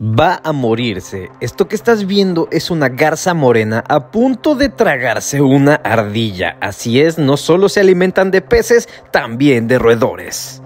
va a morirse. Esto que estás viendo es una garza morena a punto de tragarse una ardilla. Así es, no solo se alimentan de peces, también de roedores.